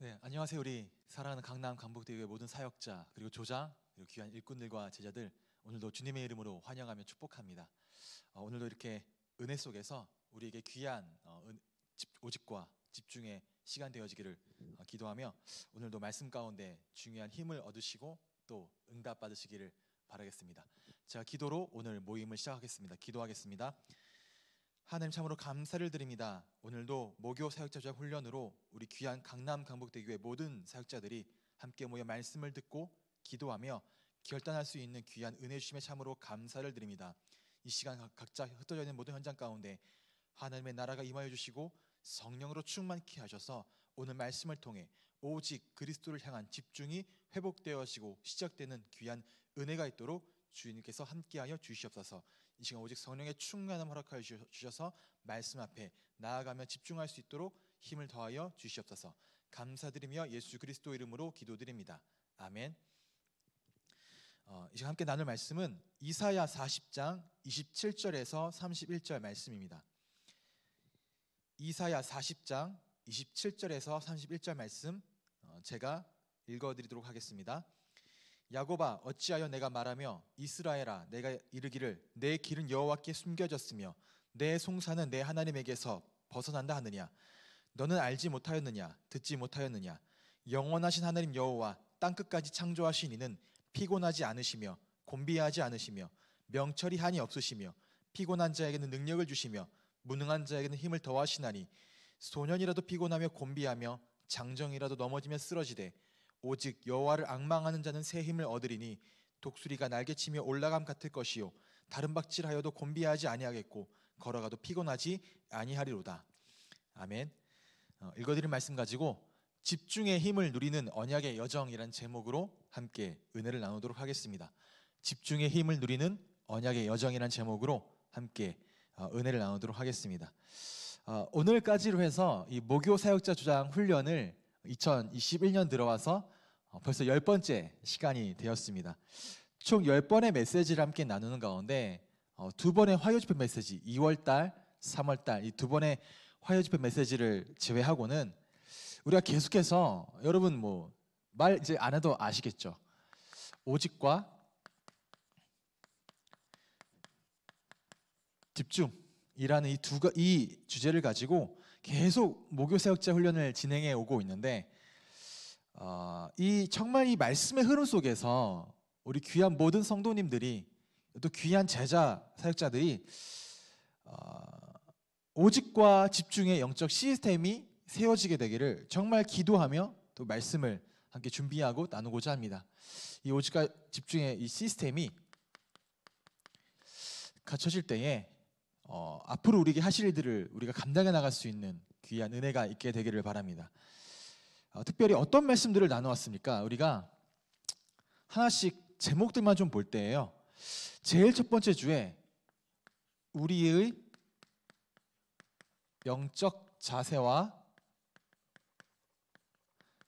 네, 안녕하세요. 우리 사랑하는 강남 간복대교의 모든 사역자 그리고 조장 그리고 귀한 일꾼들과 제자들 오늘도 주님의 이름으로 환영하며 축복합니다. 어, 오늘도 이렇게 은혜 속에서 우리에게 귀한 어, 은, 집, 오직과 집중의 시간 되어지기를 어, 기도하며 오늘도 말씀 가운데 중요한 힘을 얻으시고 또 응답 받으시기를 바라겠습니다. 제가 기도로 오늘 모임을 시작하겠습니다. 기도하겠습니다. 하나님 참으로 감사를 드립니다. 오늘도 모교 사역자자 훈련으로 우리 귀한 강남 강북대교의 모든 사역자들이 함께 모여 말씀을 듣고 기도하며 결단할 수 있는 귀한 은혜 주심에 참으로 감사를 드립니다. 이 시간 각자 흩어져 있는 모든 현장 가운데 하나님의 나라가 임하여 주시고 성령으로 충만케 하셔서 오늘 말씀을 통해 오직 그리스도를 향한 집중이 회복되어지고 시작되는 귀한 은혜가 있도록 주님께서 함께하여 주시옵소서. 이 시간 오직 성령의 충만함 허락하여 주셔서 말씀 앞에 나아가며 집중할 수 있도록 힘을 더하여 주시옵소서. 감사드리며 예수 그리스도 이름으로 기도드립니다. 아멘. 어, 이 시간 함께 나눌 말씀은 이사야 40장 27절에서 31절 말씀입니다. 이사야 40장 27절에서 31절 말씀 어, 제가 읽어드리도록 하겠습니다. 야곱아 어찌하여 내가 말하며 이스라엘아 내가 이르기를 내 길은 여호와께 숨겨졌으며 내 송사는 내 하나님에게서 벗어난다 하느냐 너는 알지 못하였느냐 듣지 못하였느냐 영원하신 하나님 여호와 땅 끝까지 창조하신 이는 피곤하지 않으시며 곤비하지 않으시며 명철이 한이 없으시며 피곤한 자에게는 능력을 주시며 무능한 자에게는 힘을 더하시나니 소년이라도 피곤하며 곤비하며 장정이라도 넘어지면 쓰러지되 오직 여호와를 악망하는 자는 새 힘을 얻으리니 독수리가 날개치며 올라감 같을 것이요 다른 박질하여도 곤비하지 아니하겠고 걸어가도 피곤하지 아니하리로다. 아멘. 어, 읽어드릴 말씀 가지고 집중의 힘을 누리는 언약의 여정이란 제목으로 함께 은혜를 나누도록 하겠습니다. 집중의 힘을 누리는 언약의 여정이란 제목으로 함께 어, 은혜를 나누도록 하겠습니다. 어, 오늘까지로 해서 이 모교 사역자 주장 훈련을 2021년 들어와서 어, 벌써 열 번째 시간이 되었습니다. 총 열번의 메시지를 함께 나누는 가운데 어, 두 번의 화요 집회 메시지 2월 달, 3월 달이 두 번의 화요 집회 메시지를 제외하고는 우리가 계속해서 여러분 뭐 말 이제 안 해도 아시겠죠. 오직과 집중이라는 이두이 주제를 가지고 계속 목요사역자 훈련을 진행해 오고 있는데 어, 이 정말 이 말씀의 흐름 속에서 우리 귀한 모든 성도님들이 또 귀한 제자 사역자들이 어, 오직과 집중의 영적 시스템이 세워지게 되기를 정말 기도하며 또 말씀을 함께 준비하고 나누고자 합니다. 이 오직과 집중의 이 시스템이 갖춰질 때에 어, 앞으로 우리에게 하실 일들을 우리가 감당해 나갈 수 있는 귀한 은혜가 있게 되기를 바랍니다. 어, 특별히 어떤 말씀들을 나누었습니까? 우리가 하나씩 제목들만 좀 볼 때예요. 제일 첫 번째 주에 우리의 영적 자세와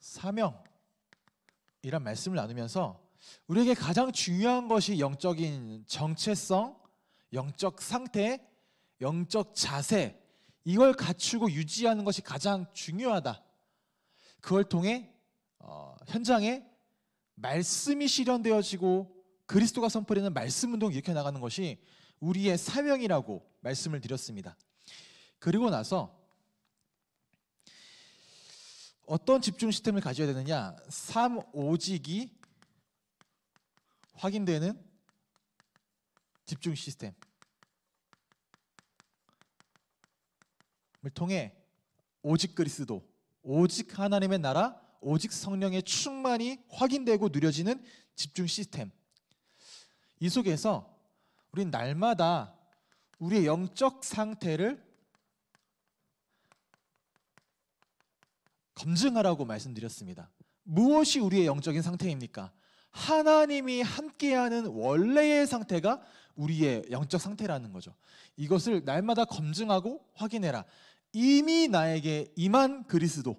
사명이란 말씀을 나누면서 우리에게 가장 중요한 것이 영적인 정체성, 영적 상태, 영적 자세 이걸 갖추고 유지하는 것이 가장 중요하다. 그걸 통해 어, 현장에 말씀이 실현되어지고 그리스도가 선포되는 말씀 운동을 일으켜 나가는 것이 우리의 사명이라고 말씀을 드렸습니다. 그리고 나서 어떤 집중 시스템을 가져야 되느냐? 삼오직이 확인되는 집중 시스템. 통해 오직 그리스도, 오직 하나님의 나라, 오직 성령의 충만이 확인되고 누려지는 집중 시스템. 이 속에서 우리는 날마다 우리의 영적 상태를 검증하라고 말씀드렸습니다. 무엇이 우리의 영적인 상태입니까? 하나님이 함께하는 원래의 상태가 우리의 영적 상태라는 거죠. 이것을 날마다 검증하고 확인해라. 이미 나에게 임한 그리스도,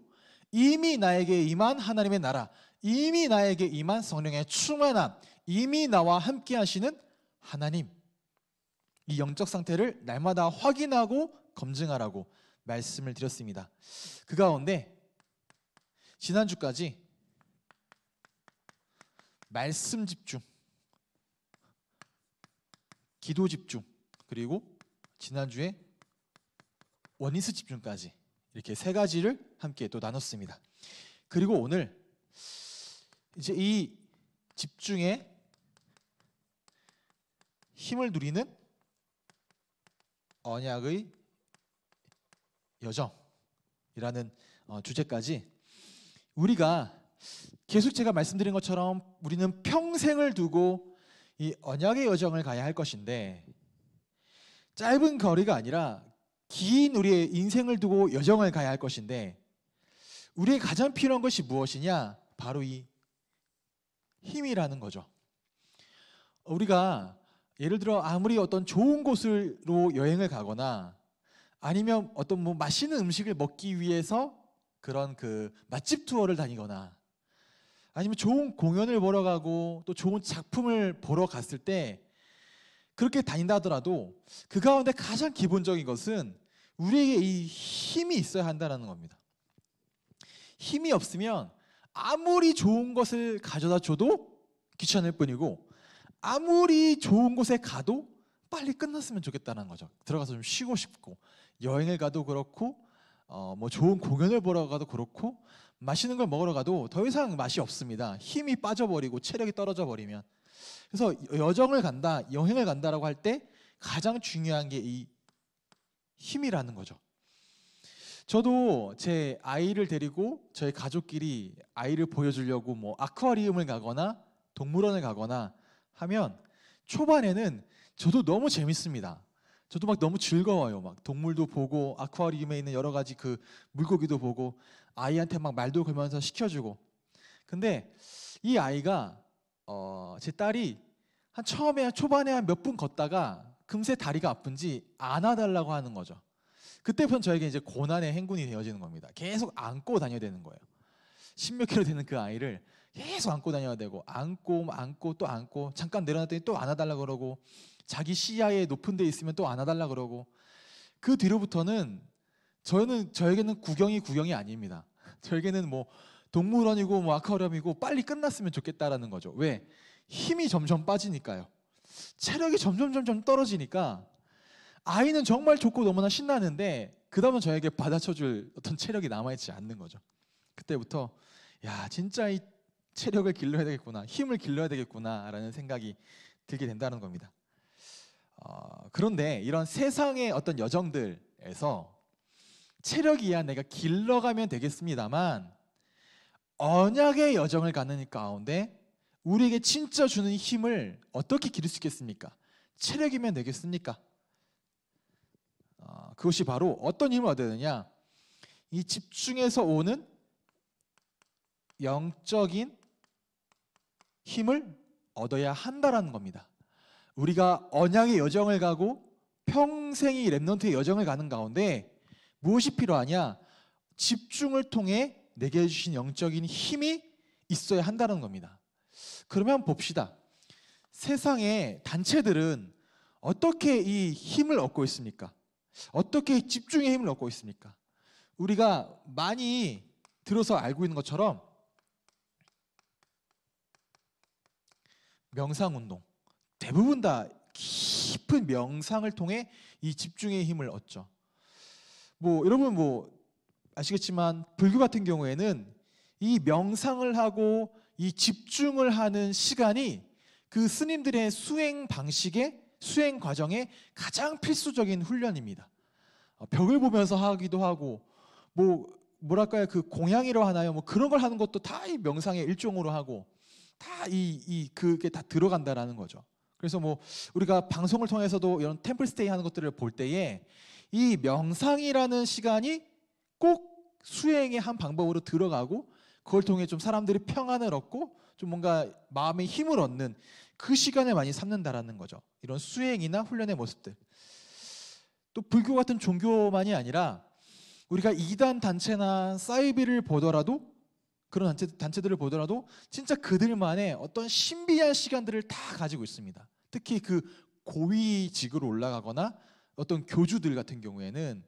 이미 나에게 임한 하나님의 나라, 이미 나에게 임한 성령의 충만함, 이미 나와 함께 하시는 하나님. 이 영적 상태를 날마다 확인하고 검증하라고 말씀을 드렸습니다. 그 가운데 지난주까지 말씀 집중, 기도 집중, 그리고 지난주에 원인스 집중까지 이렇게 세 가지를 함께 또 나눴습니다. 그리고 오늘 이제 이 집중의 힘을 누리는 언약의 여정이라는 어, 주제까지 우리가 계속 제가 말씀드린 것처럼 우리는 평생을 두고 이 언약의 여정을 가야 할 것인데 짧은 거리가 아니라 긴 우리의 인생을 두고 여정을 가야 할 것인데 우리의 가장 필요한 것이 무엇이냐? 바로 이 힘이라는 거죠. 우리가 예를 들어 아무리 어떤 좋은 곳으로 여행을 가거나 아니면 어떤 뭐 맛있는 음식을 먹기 위해서 그런 그 맛집 투어를 다니거나 아니면 좋은 공연을 보러 가고 또 좋은 작품을 보러 갔을 때 그렇게 다닌다 하더라도 그 가운데 가장 기본적인 것은 우리에게 이 힘이 있어야 한다는 겁니다. 힘이 없으면 아무리 좋은 것을 가져다 줘도 귀찮을 뿐이고 아무리 좋은 곳에 가도 빨리 끝났으면 좋겠다는 거죠. 들어가서 좀 쉬고 싶고 여행을 가도 그렇고 어, 뭐 좋은 공연을 보러 가도 그렇고 맛있는 걸 먹으러 가도 더 이상 맛이 없습니다. 힘이 빠져버리고 체력이 떨어져 버리면 그래서 여정을 간다, 여행을 간다라고 할 때 가장 중요한 게이 힘이라는 거죠. 저도 제 아이를 데리고 저희 가족끼리 아이를 보여주려고 뭐 아쿠아리움을 가거나 동물원을 가거나 하면 초반에는 저도 너무 재밌습니다. 저도 막 너무 즐거워요. 막 동물도 보고 아쿠아리움에 있는 여러 가지 그 물고기도 보고 아이한테 막 말도 걸면서 시켜주고. 근데 이 아이가 어, 제 딸이 한 처음에 초반에 한 몇 분 걷다가 금세 다리가 아픈지 안아달라고 하는 거죠. 그때부터 저에게 이제 고난의 행군이 되어지는 겁니다. 계속 안고 다녀야 되는 거예요. 십몇 킬로 되는 그 아이를 계속 안고 다녀야 되고 안고 안고 또 안고 잠깐 내려놨더니 또 안아달라 그러고 자기 시야에 높은 데 있으면 또 안아달라 그러고 그 뒤로부터는 저는 저에게는 구경이 구경이 아닙니다. 저에게는 뭐 동물원이고 뭐 아쿠아리움이고 빨리 끝났으면 좋겠다라는 거죠. 왜? 힘이 점점 빠지니까요. 체력이 점점 점점 떨어지니까 아이는 정말 좋고 너무나 신나는데 그다음은 저에게 받아쳐줄 어떤 체력이 남아있지 않는 거죠. 그때부터 야 진짜 이 체력을 길러야 되겠구나, 힘을 길러야 되겠구나라는 생각이 들게 된다는 겁니다. 어, 그런데 이런 세상의 어떤 여정들에서 체력이야 내가 길러가면 되겠습니다만 언약의 여정을 가는 가운데 우리에게 진짜 주는 힘을 어떻게 기를 수 있겠습니까? 체력이면 되겠습니까? 어, 그것이 바로 어떤 힘을 얻어야 되냐? 이 집중에서 오는 영적인 힘을 얻어야 한다라는 겁니다. 우리가 언양의 여정을 가고 평생이 랩넌트의 여정을 가는 가운데 무엇이 필요하냐? 집중을 통해 내게 주신 영적인 힘이 있어야 한다는 겁니다. 그러면 봅시다. 세상의 단체들은 어떻게 이 힘을 얻고 있습니까? 어떻게 집중의 힘을 얻고 있습니까? 우리가 많이 들어서 알고 있는 것처럼 명상 운동 대부분 다 깊은 명상을 통해 이 집중의 힘을 얻죠. 뭐 여러분 뭐 아시겠지만 불교 같은 경우에는 이 명상을 하고 이 집중을 하는 시간이 그 스님들의 수행 방식의 수행 과정에 가장 필수적인 훈련입니다. 어, 벽을 보면서 하기도 하고 뭐 뭐랄까요 그 공양이라 하나요 뭐 그런 걸 하는 것도 다 이 명상의 일종으로 하고 다 이 이 그게 다 들어간다라는 거죠. 그래서 뭐 우리가 방송을 통해서도 이런 템플 스테이 하는 것들을 볼 때에 이 명상이라는 시간이 꼭 수행의 한 방법으로 들어가고 그걸 통해 좀 사람들이 평안을 얻고 좀 뭔가 마음의 힘을 얻는 그 시간을 많이 삼는다라는 거죠. 이런 수행이나 훈련의 모습들. 또 불교 같은 종교만이 아니라 우리가 이단 단체나 사이비를 보더라도 그런 단체, 단체들을 보더라도 진짜 그들만의 어떤 신비한 시간들을 다 가지고 있습니다. 특히 그 고위직으로 올라가거나 어떤 교주들 같은 경우에는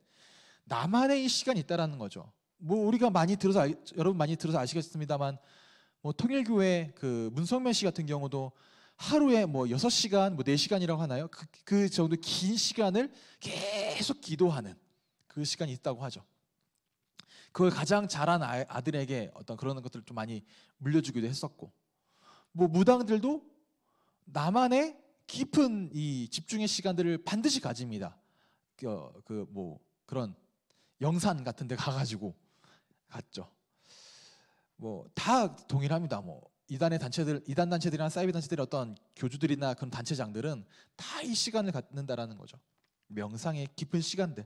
나만의 이 시간이 있다라는 거죠. 뭐 우리가 많이 들어서 알, 여러분 많이 들어서 아시겠습니다만 뭐 통일교회 그 문성면 씨 같은 경우도 하루에 뭐 6시간, 뭐 4시간이라고 하나요? 그, 그 정도 긴 시간을 계속 기도하는 그 시간이 있다고 하죠. 그걸 가장 잘한 아, 아들에게 어떤 그런 것들을 좀 많이 물려주기도 했었고, 뭐 무당들도 나만의 깊은 이 집중의 시간들을 반드시 가집니다. 그뭐 그런 영산 같은 데 가가지고 갔죠. 뭐 다 동일합니다. 뭐 이단의 단체들, 이단 단체들이나 사이비 단체들 어떤 교주들이나 그런 단체장들은 다 이 시간을 갖는다라는 거죠. 명상의 깊은 시간들.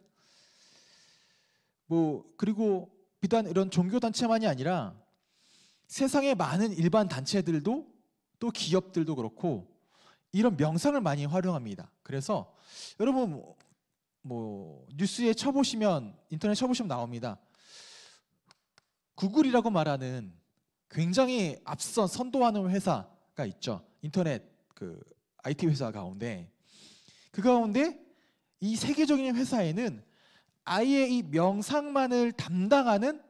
뭐 그리고 비단 이런 종교 단체만이 아니라 세상의 많은 일반 단체들도 또 기업들도 그렇고 이런 명상을 많이 활용합니다. 그래서 여러분 뭐, 뭐 뉴스에 쳐보시면 인터넷 쳐보시면 나옵니다. 구글이라고 말하는 굉장히 앞서 선도하는 회사가 있죠. 인터넷 그 IT 회사 가운데 그 가운데 이 세계적인 회사에는 아예 이 명상만을 담당하는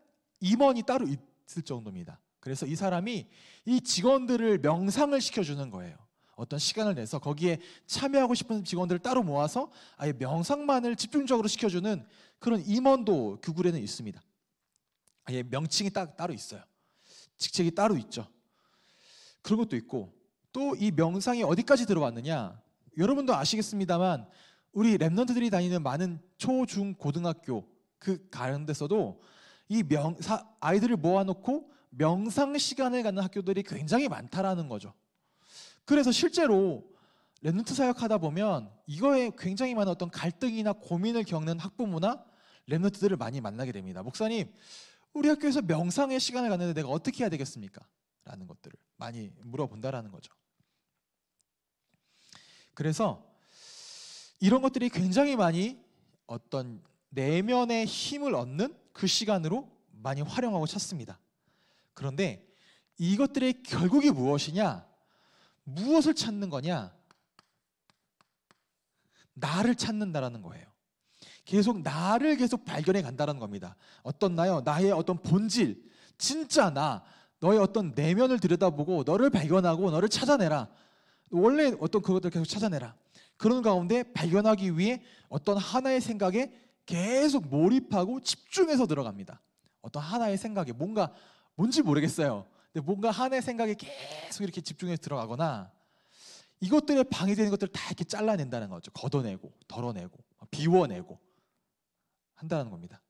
임원이 따로 있을 정도입니다. 그래서 이 사람이 이 직원들을 명상을 시켜주는 거예요. 어떤 시간을 내서 거기에 참여하고 싶은 직원들을 따로 모아서 아예 명상만을 집중적으로 시켜주는 그런 임원도 규굴에는 있습니다. 예, 명칭이 딱 따로 있어요. 직책이 따로 있죠. 그런 것도 있고 또 이 명상이 어디까지 들어왔느냐? 여러분도 아시겠습니다만 우리 랩런트들이 다니는 많은 초, 중, 고등학교 그 가운데서도 이 명, 아이들을 모아놓고 명상 시간을 갖는 학교들이 굉장히 많다라는 거죠. 그래서 실제로 랩런트 사역하다 보면 이거에 굉장히 많은 어떤 갈등이나 고민을 겪는 학부모나 랩런트들을 많이 만나게 됩니다. 목사님, 우리 학교에서 명상의 시간을 갖는데 내가 어떻게 해야 되겠습니까? 라는 것들을 많이 물어본다라는 거죠. 그래서 이런 것들이 굉장히 많이 어떤 내면의 힘을 얻는 그 시간으로 많이 활용하고 찾습니다. 그런데 이것들의 결국이 무엇이냐? 무엇을 찾는 거냐? 나를 찾는다라는 거예요. 계속 나를 계속 발견해 간다는 겁니다. 어떤 나요? 나의 어떤 본질, 진짜 나, 너의 어떤 내면을 들여다보고 너를 발견하고 너를 찾아내라. 원래 어떤 그것들 계속 찾아내라. 그런 가운데 발견하기 위해 어떤 하나의 생각에 계속 몰입하고 집중해서 들어갑니다. 어떤 하나의 생각에 뭔가 뭔지 모르겠어요. 근데 뭔가 하나의 생각에 계속 이렇게 집중해서 들어가거나 이것들에 방해되는 것들을 다 이렇게 잘라낸다는 거죠. 걷어내고, 덜어내고, 비워내고. 한다는 겁니다.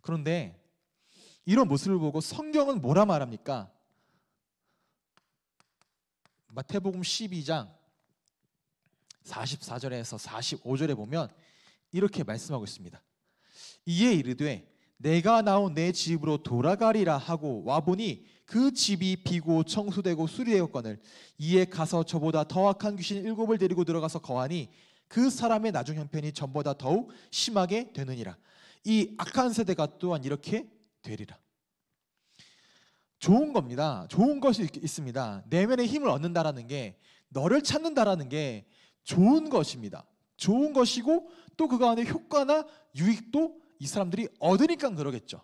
그런데 이런 모습을 보고 성경은 뭐라 말합니까? 마태복음 12장 44절에서 45절에 보면 이렇게 말씀하고 있습니다. 이에 이르되 내가 나온 내 집으로 돌아가리라 하고 와보니 그 집이 비고 청소되고 수리되었거늘 이에 가서 저보다 더 악한 귀신 일곱을 데리고 들어가서 거하니 그 사람의 나중 형편이 전보다 더욱 심하게 되느니라. 이 악한 세대가 또한 이렇게 되리라. 좋은 겁니다. 좋은 것이 있습니다. 내면의 힘을 얻는다라는 게 너를 찾는다라는 게 좋은 것입니다. 좋은 것이고 또 그거 안에 효과나 유익도 이 사람들이 얻으니까 그러겠죠.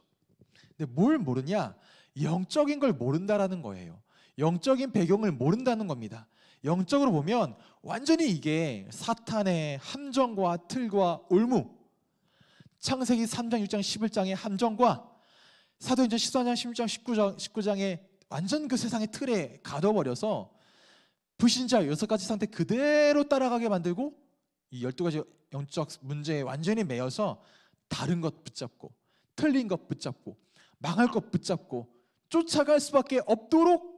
근데 뭘 모르냐? 영적인 걸 모른다라는 거예요. 영적인 배경을 모른다는 겁니다. 영적으로 보면 완전히 이게 사탄의 함정과 틀과 올무 창세기 3장 6장 11장의 함정과 사도행전 14장 16장 19장, 19장의 완전 그 세상의 틀에 가둬버려서 불신자 여섯 가지 상태 그대로 따라가게 만들고 이 열두 가지 영적 문제에 완전히 매여서 다른 것 붙잡고 틀린 것 붙잡고 망할 것 붙잡고 쫓아갈 수밖에 없도록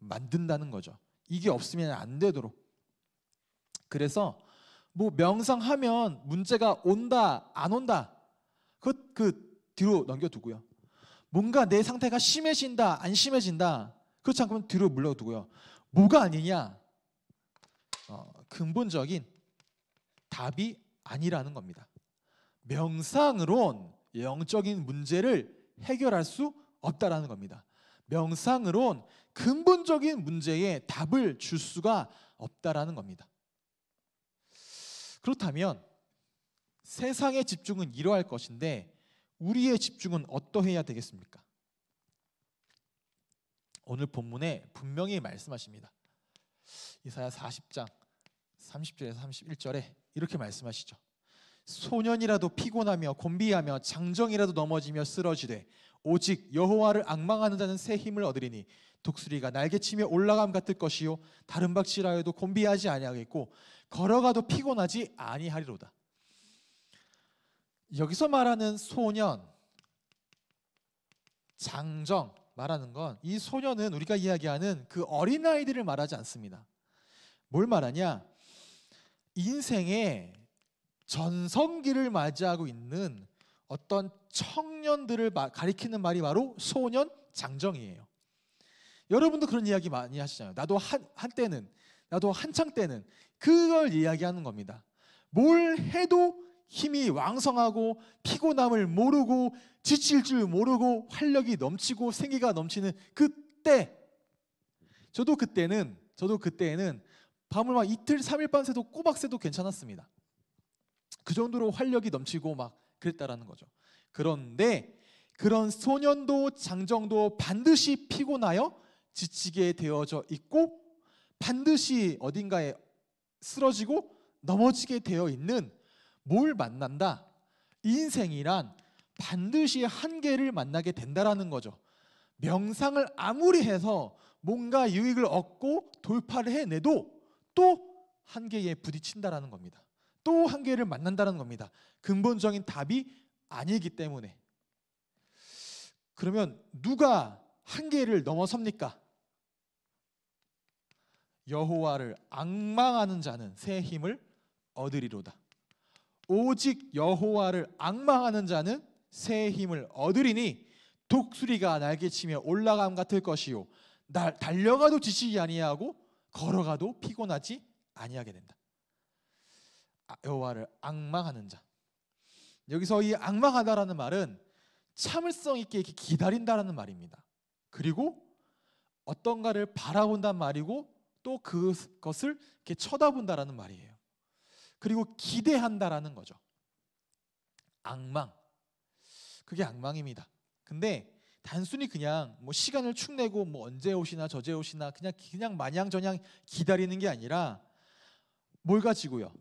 만든다는 거죠. 이게 없으면 안 되도록 그래서 뭐 명상하면 문제가 온다 안 온다 그, 그 뒤로 넘겨두고요 뭔가 내 상태가 심해진다 안 심해진다 그렇지 않으면 뒤로 물러두고요 뭐가 아니냐 어, 근본적인 답이 아니라는 겁니다 명상으론 영적인 문제를 해결할 수 없다라는 겁니다 명상으론 근본적인 문제에 답을 줄 수가 없다라는 겁니다. 그렇다면 세상의 집중은 이러할 것인데 우리의 집중은 어떠해야 되겠습니까? 오늘 본문에 분명히 말씀하십니다. 이사야 40장 30절에서 31절에 이렇게 말씀하시죠. 소년이라도 피곤하며 곤비하며 장정이라도 넘어지며 쓰러지되 오직 여호와를 악망하는 자는 새 힘을 얻으리니 독수리가 날개치며 올라감 같을 것이요 다른 박질라해도 곤비하지 아니하겠고 걸어가도 피곤하지 아니하리로다. 여기서 말하는 소년 장정 말하는 건 이 소년은 우리가 이야기하는 그 어린아이들을 말하지 않습니다. 뭘 말하냐? 인생의 전성기를 맞이하고 있는 어떤 청년들을 가리키는 말이 바로 소년 장정이에요. 여러분도 그런 이야기 많이 하시잖아요. 나도 한, 한때는, 나도 한창 때는 그걸 이야기하는 겁니다. 뭘 해도 힘이 왕성하고 피곤함을 모르고 지칠 줄 모르고 활력이 넘치고 생기가 넘치는 그때 저도 그때는 저도 그때는 밤을 막 이틀 삼일 밤새도 꼬박 새도 괜찮았습니다. 그 정도로 활력이 넘치고 막 그랬다라는 거죠. 그런데 그런 소년도 장정도 반드시 피곤하여 지치게 되어져 있고 반드시 어딘가에 쓰러지고 넘어지게 되어 있는 뭘 만난다. 인생이란 반드시 한계를 만나게 된다라는 거죠. 명상을 아무리 해서 뭔가 유익을 얻고 돌파를 해내도 또 한계에 부딪힌다라는 겁니다. 또 한계를 만난다는 겁니다. 근본적인 답이 아니기 때문에. 그러면 누가 한계를 넘어섭니까? 여호와를 악망하는 자는 새 힘을 얻으리로다. 오직 여호와를 악망하는 자는 새 힘을 얻으리니 독수리가 날개치며 올라감 같을 것이요 날 달려가도 지치지 아니하고 걸어가도 피곤하지 아니하게 된다. 아, 여호와를 악망하는 자. 여기서 이 악망하다라는 말은 참을성 있게 기다린다라는 말입니다. 그리고 어떤가를 바라본단 말이고 또 그것을 이렇게 쳐다본다라는 말이에요. 그리고 기대한다라는 거죠. 악망. 그게 악망입니다. 근데 단순히 그냥 뭐 시간을 축내고 뭐 언제 오시나 저제 오시나 그냥 그냥 마냥 저냥 기다리는 게 아니라 뭘 가지고요?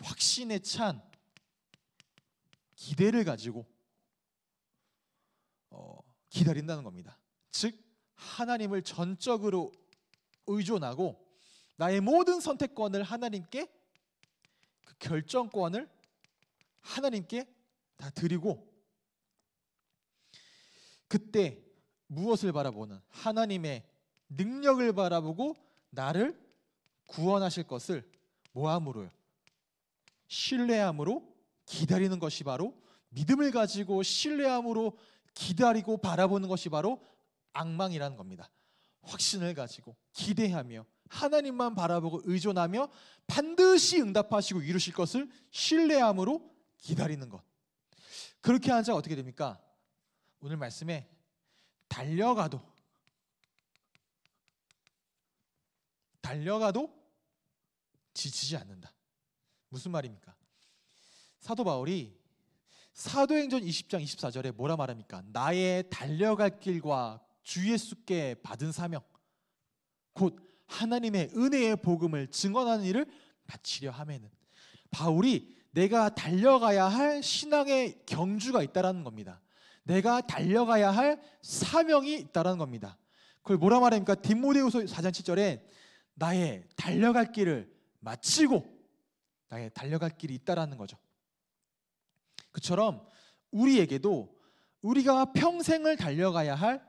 확신에 찬 기대를 가지고 어, 기다린다는 겁니다. 즉 하나님을 전적으로 의존하고 나의 모든 선택권을 하나님께 그 결정권을 하나님께 다 드리고 그때 무엇을 바라보는 하나님의 능력을 바라보고 나를 구원하실 것을 모함으로요. 신뢰함으로 기다리는 것이 바로 믿음을 가지고 신뢰함으로 기다리고 바라보는 것이 바로 악망이라는 겁니다. 확신을 가지고 기대하며 하나님만 바라보고 의존하며 반드시 응답하시고 이루실 것을 신뢰함으로 기다리는 것. 그렇게 하자 어떻게 됩니까? 오늘 말씀에 달려가도 달려가도 지치지 않는다. 무슨 말입니까? 사도 바울이 사도행전 20장 24절에 뭐라 말합니까? 나의 달려갈 길과 주 예수께 받은 사명 곧 하나님의 은혜의 복음을 증언하는 일을 마치려 함에는 바울이 내가 달려가야 할 신앙의 경주가 있다라는 겁니다. 내가 달려가야 할 사명이 있다라는 겁니다. 그걸 뭐라 말합니까? 디모데후서 4장 7절에 나의 달려갈 길을 마치고 나의 달려갈 길이 있다라는 거죠. 그처럼 우리에게도 우리가 평생을 달려가야 할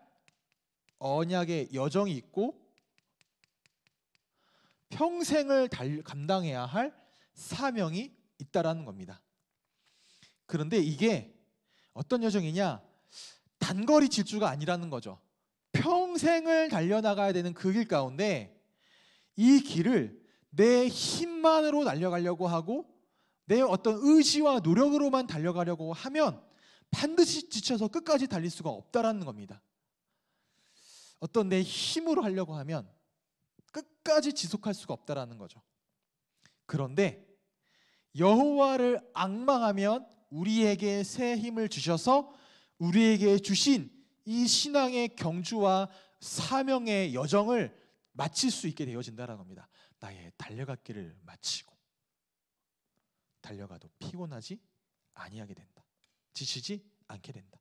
언약의 여정이 있고 평생을 달, 감당해야 할 사명이 있다라는 겁니다. 그런데 이게 어떤 여정이냐? 단거리 질주가 아니라는 거죠. 평생을 달려나가야 되는 그 길 가운데 이 길을 내 힘만으로 달려가려고 하고 내 어떤 의지와 노력으로만 달려가려고 하면 반드시 지쳐서 끝까지 달릴 수가 없다라는 겁니다. 어떤 내 힘으로 하려고 하면 끝까지 지속할 수가 없다라는 거죠. 그런데 여호와를 악망하면 우리에게 새 힘을 주셔서 우리에게 주신 이 신앙의 경주와 사명의 여정을 마칠 수 있게 되어진다라는 겁니다. 나의 달려갈 길을 마치고 달려가도 피곤하지 아니하게 된다. 지치지 않게 된다.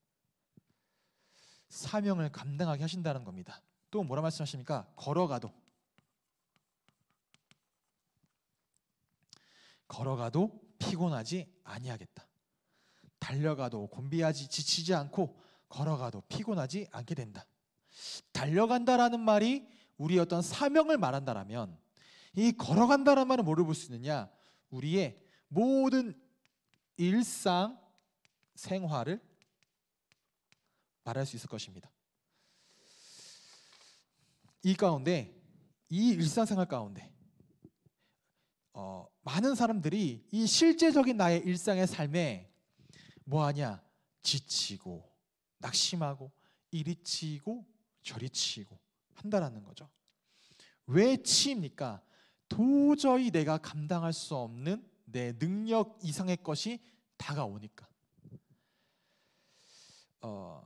사명을 감당하게 하신다는 겁니다. 또 뭐라 말씀하십니까? 걸어가도 걸어가도 피곤하지 아니하겠다. 달려가도 곤비하지 지치지 않고 걸어가도 피곤하지 않게 된다. 달려간다라는 말이 우리 어떤 사명을 말한다라면 이 걸어간다라는 말을 뭐를 볼 수 있느냐? 우리의 모든 일상 생활을 말할 수 있을 것입니다. 이 가운데 이 일상생활 가운데 어, 많은 사람들이 이 실제적인 나의 일상의 삶에 뭐하냐 지치고 낙심하고 이리 치고 저리 치고 한다라는 거죠. 왜 치입니까? 도저히 내가 감당할 수 없는 내 능력 이상의 것이 다가오니까. 어,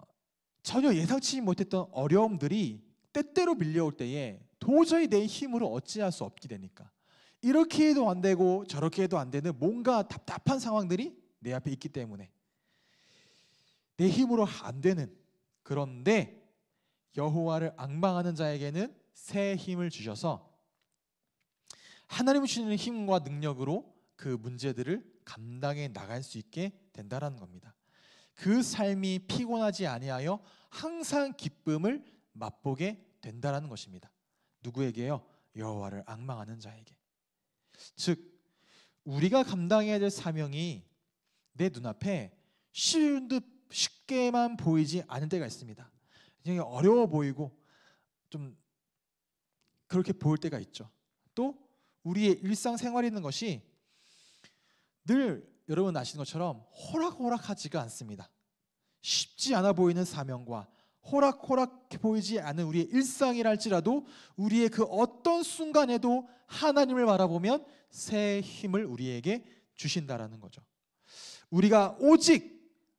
전혀 예상치 못했던 어려움들이 때때로 밀려올 때에 도저히 내 힘으로 어찌할 수 없게 되니까 이렇게 해도 안 되고 저렇게 해도 안 되는 뭔가 답답한 상황들이 내 앞에 있기 때문에 내 힘으로 안 되는 그런데 여호와를 악망하는 자에게는 새 힘을 주셔서 하나님 주시는 힘과 능력으로 그 문제들을 감당해 나갈 수 있게 된다라는 겁니다. 그 삶이 피곤하지 아니하여 항상 기쁨을 맛보게 된다라는 것입니다. 누구에게요? 여호와를 악망하는 자에게. 즉 우리가 감당해야 될 사명이 내 눈앞에 쉬운 듯 쉽게만 보이지 않을 때가 있습니다. 굉장히 어려워 보이고 좀 그렇게 보일 때가 있죠. 또 우리의 일상생활이 있는 것이 늘 여러분 아시는 것처럼 호락호락하지가 않습니다. 쉽지 않아 보이는 사명과 호락호락 보이지 않은 우리의 일상이랄지라도 우리의 그 어떤 순간에도 하나님을 바라보면 새 힘을 우리에게 주신다라는 거죠. 우리가 오직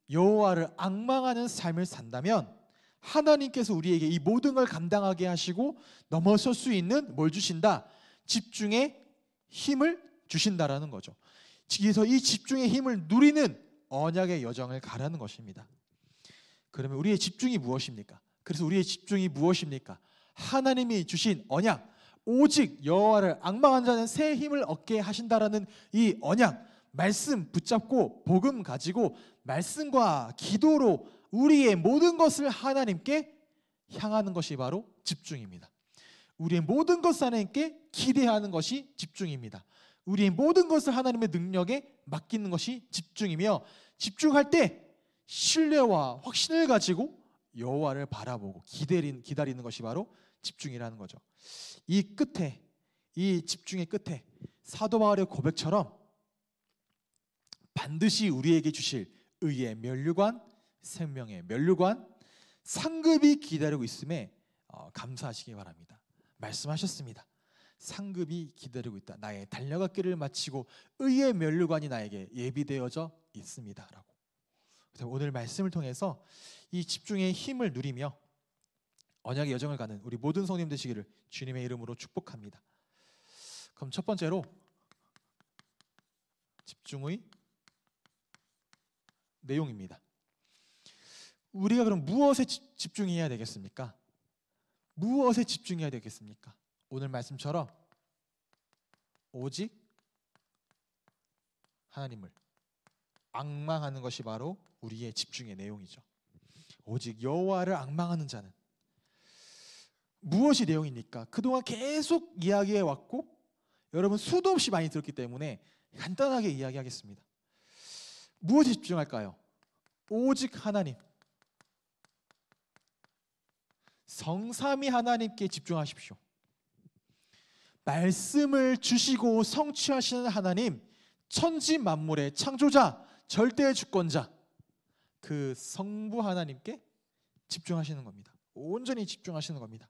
여호와를 악망하는 삶을 산다면 하나님께서 우리에게 이 모든 걸 감당하게 하시고 넘어설 수 있는 뭘 주신다? 집중의 힘을 주신다라는 거죠. 그래서 이 집중의 힘을 누리는 언약의 여정을 가라는 것입니다. 그러면 우리의 집중이 무엇입니까? 그래서 우리의 집중이 무엇입니까? 하나님이 주신 언약, 오직 여호와를 악망한 자는 새 힘을 얻게 하신다라는 이 언약, 말씀 붙잡고 복음 가지고 말씀과 기도로 우리의 모든 것을 하나님께 향하는 것이 바로 집중입니다. 우리의 모든 것 하나님께 기대하는 것이 집중입니다. 우리의 모든 것을 하나님의 능력에 맡기는 것이 집중이며 집중할 때 신뢰와 확신을 가지고 여호와를 바라보고 기다린, 기다리는 것이 바로 집중이라는 거죠. 이 끝에 이 집중의 끝에 사도 바울의 고백처럼 반드시 우리에게 주실 의의 면류관, 생명의 면류관, 상급이 기다리고 있음에 어, 감사하시기 바랍니다. 말씀하셨습니다. 상급이 기다리고 있다. 나의 달려갔기를 마치고 의의 면류관이 나에게 예비되어져 있습니다라고. 그래서 오늘 말씀을 통해서 이 집중의 힘을 누리며 언약의 여정을 가는 우리 모든 성님 되시기를 주님의 이름으로 축복합니다. 그럼 첫 번째로 집중의 내용입니다. 우리가 그럼 무엇에 집중해야 되겠습니까? 무엇에 집중해야 되겠습니까? 오늘 말씀처럼 오직 하나님을 악망하는 것이 바로 우리의 집중의 내용이죠. 오직 여호와를 악망하는 자는 무엇이 내용입니까? 그동안 계속 이야기해 왔고 여러분 수도 없이 많이 들었기 때문에 간단하게 이야기하겠습니다. 무엇에 집중할까요? 오직 하나님. 성삼위 하나님께 집중하십시오. 말씀을 주시고 성취하시는 하나님, 천지 만물의 창조자, 절대의 주권자, 그 성부 하나님께 집중하시는 겁니다. 온전히 집중하시는 겁니다.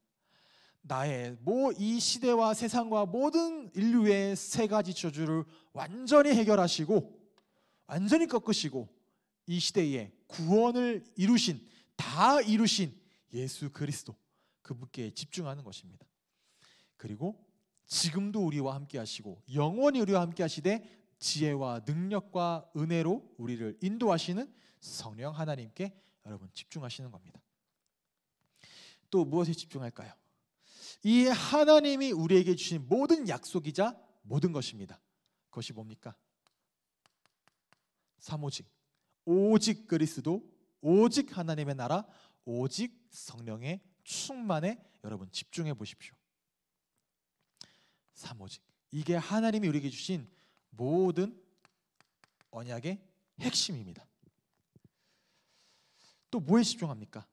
나의 뭐이 시대와 세상과 모든 인류의 세 가지 저주를 완전히 해결하시고 완전히 꺾으시고 이 시대에 구원을 이루신 다 이루신 예수 그리스도 그분께 집중하는 것입니다. 그리고 지금도 우리와 함께 하시고 영원히 우리와 함께 하시되 지혜와 능력과 은혜로 우리를 인도하시는 성령 하나님께 여러분 집중하시는 겁니다. 또 무엇에 집중할까요? 이 하나님이 우리에게 주신 모든 약속이자 모든 것입니다. 그것이 뭡니까? 사모직 오직 그리스도 오직 하나님의 나라 오직 성령의 충만에 여러분 집중해 보십시오. 사모직 이게 하나님이 우리에게 주신 모든 언약의 핵심입니다. 또 뭐에 집중합니까?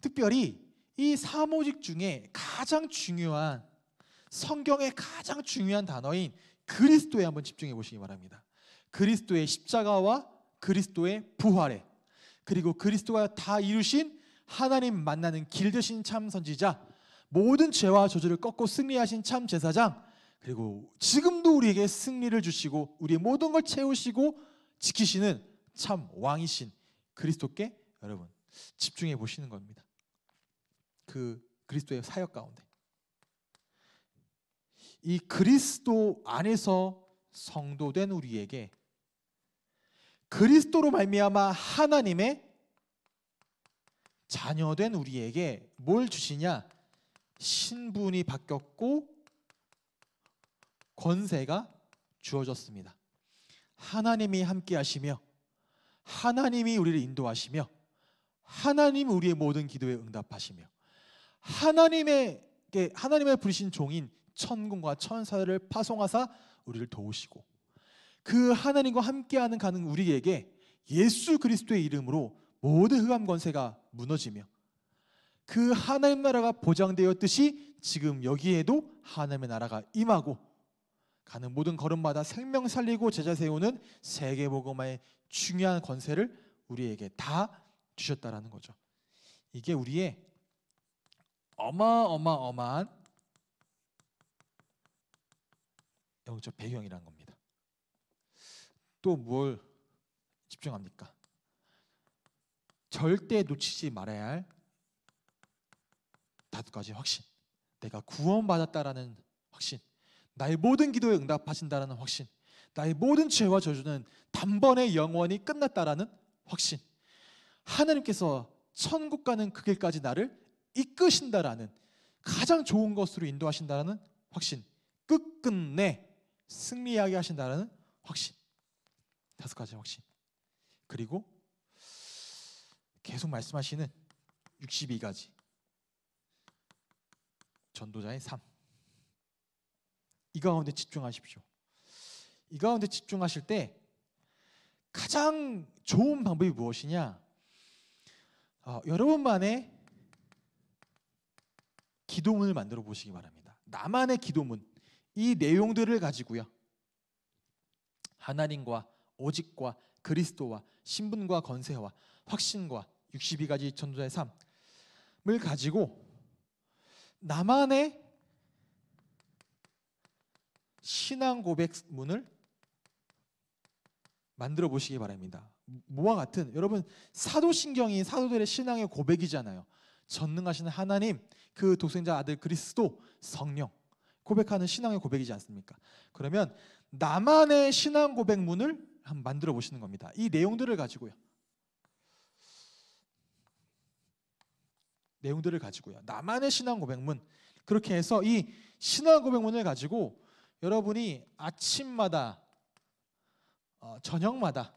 특별히 이 사모직 중에 가장 중요한 성경의 가장 중요한 단어인 그리스도에 한번 집중해 보시기 바랍니다. 그리스도의 십자가와 그리스도의 부활에 그리고 그리스도가 다 이루신 하나님 만나는 길 되신 참 선지자 모든 죄와 저주를 꺾고 승리하신 참 제사장 그리고 지금도 우리에게 승리를 주시고 우리의 모든 걸 채우시고 지키시는 참 왕이신 그리스도께 여러분 집중해 보시는 겁니다. 그 그리스도의 사역 가운데 이 그리스도 안에서 성도된 우리에게 그리스도로 말미암아 하나님의 자녀된 우리에게 뭘 주시냐? 신분이 바뀌었고 권세가 주어졌습니다. 하나님이 함께 하시며 하나님이 우리를 인도하시며 하나님 우리의 모든 기도에 응답하시며 하나님에게 하나님의 부르신 종인 천군과 천사를 파송하사 우리를 도우시고 그 하나님과 함께하는 가는 우리에게 예수 그리스도의 이름으로 모든 흑암 권세가 무너지며 그 하나님 나라가 보장되었듯이 지금 여기에도 하나님의 나라가 임하고 가는 모든 걸음마다 생명 살리고 제자 세우는 세계 복음화의 중요한 권세를 우리에게 다 주셨다라는 거죠. 이게 우리의 어마어마어마한 영적 배경이라는 겁니다. 또 뭘 집중합니까? 절대 놓치지 말아야 할 다섯 가지 확신. 내가 구원받았다라는 확신. 나의 모든 기도에 응답하신다라는 확신. 나의 모든 죄와 저주는 단번에 영원히 끝났다라는 확신. 하나님께서 천국 가는 그 길까지 나를 이끄신다라는 가장 좋은 것으로 인도하신다라는 확신. 끝끝내 승리하게 하신다라는 확신. 다섯 가지 확신. 그리고 계속 말씀하시는 62가지 전도자의 삶. 이 가운데 집중하십시오. 이 가운데 집중하실 때 가장 좋은 방법이 무엇이냐? 어, 여러분만의 기도문을 만들어 보시기 바랍니다. 나만의 기도문. 이 내용들을 가지고요. 하나님과 오직과 그리스도와 신분과 건세와 확신과 62가지 전도자의 삶을 가지고 나만의 신앙 고백문을 만들어 보시기 바랍니다. 뭐와 같은 여러분 사도신경이 사도들의 신앙의 고백이잖아요. 전능하신 하나님, 그 독생자 아들 그리스도, 성령 고백하는 신앙의 고백이지 않습니까? 그러면 나만의 신앙 고백문을 한번 만들어 보시는 겁니다. 이 내용들을 가지고요. 내용들을 가지고요. 나만의 신앙 고백문 그렇게 해서 이 신앙 고백문을 가지고 여러분이 아침마다 어, 저녁마다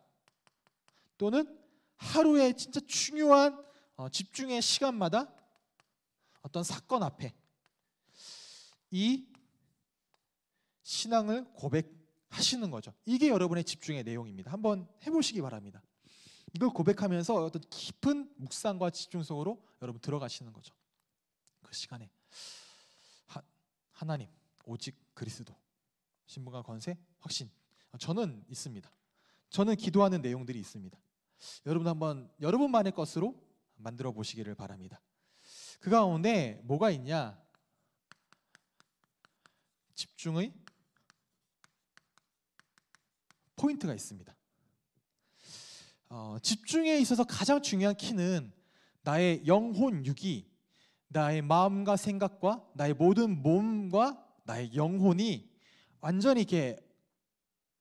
또는 하루에 진짜 중요한 어, 집중의 시간마다 어떤 사건 앞에 이 신앙을 고백하시는 거죠. 이게 여러분의 집중의 내용입니다. 한번 해보시기 바랍니다. 이걸 고백하면서 어떤 깊은 묵상과 집중 속으로 여러분 들어가시는 거죠. 그 시간에 하, 나님 오직 그리스도 신분과 권세 확신 저는 있습니다. 저는 기도하는 내용들이 있습니다. 여러분 한번 여러분만의 것으로 만들어 보시기를 바랍니다. 그 가운데 뭐가 있냐? 집중의 포인트가 있습니다. 어, 집중에 있어서 가장 중요한 키는 나의 영혼육이 나의 마음과 생각과 나의 모든 몸과 나의 영혼이 완전히 이렇게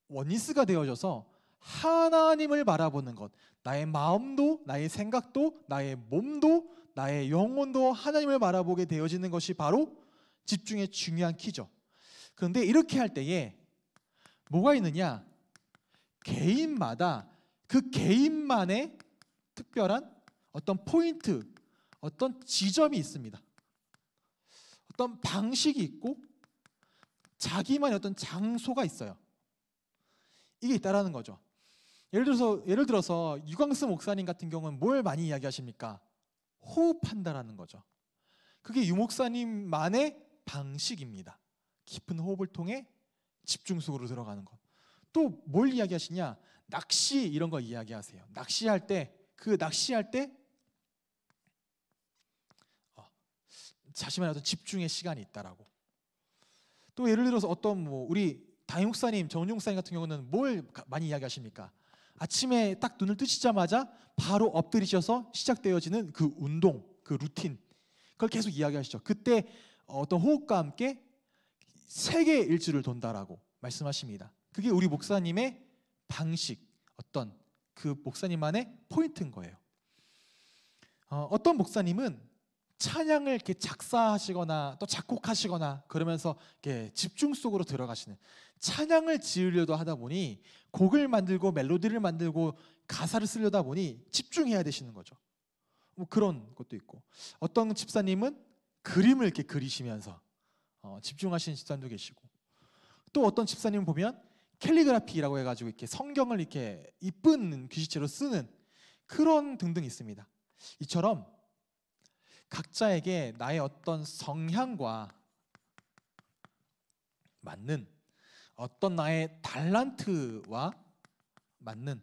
원리스가 되어져서 하나님을 바라보는 것 나의 마음도 나의 생각도 나의 몸도 나의 영혼도 하나님을 바라보게 되어지는 것이 바로 집중의 중요한 키죠 그런데 이렇게 할 때에 뭐가 있느냐 개인마다 그 개인만의 특별한 어떤 포인트, 어떤 지점이 있습니다. 어떤 방식이 있고 자기만의 어떤 장소가 있어요. 이게 있다라는 거죠. 예를 들어서 예를 들어서 유광수 목사님 같은 경우는 뭘 많이 이야기하십니까? 호흡한다라는 거죠. 그게 유 목사님만의 방식입니다. 깊은 호흡을 통해 집중속으로 들어가는 것. 또 뭘 이야기하시냐? 낚시 이런 거 이야기하세요. 낚시할 때 그 낚시할 때 어, 자신만의 어떤 집중의 시간이 있다라고. 또 예를 들어서 어떤 뭐 우리 당 목사님, 정용 목사님 같은 경우는 뭘 많이 이야기하십니까? 아침에 딱 눈을 뜨시자마자 바로 엎드리셔서 시작되어지는 그 운동, 그 루틴 그걸 계속 이야기하시죠. 그때 어떤 호흡과 함께 세계 일주를 돈다라고 말씀하십니다. 그게 우리 목사님의 방식, 어떤 그 목사님만의 포인트인 거예요. 어, 떤 목사님은 찬양을 이렇게 작사하시거나 또 작곡하시거나 그러면서 이렇게 집중 속으로 들어가시는 찬양을 지으려도 하다 보니 곡을 만들고 멜로디를 만들고 가사를 쓰려다 보니 집중해야 되시는 거죠. 뭐 그런 것도 있고 어떤 집사님은 그림을 이렇게 그리시면서 어, 집중하시는 집사님도 계시고 또 어떤 집사님 보면 캘리그라피라고 해가지고 이렇게 성경을 이렇게 이쁜 귀시체로 쓰는 그런 등등 있습니다. 이처럼 각자에게 나의 어떤 성향과 맞는 어떤 나의 달란트와 맞는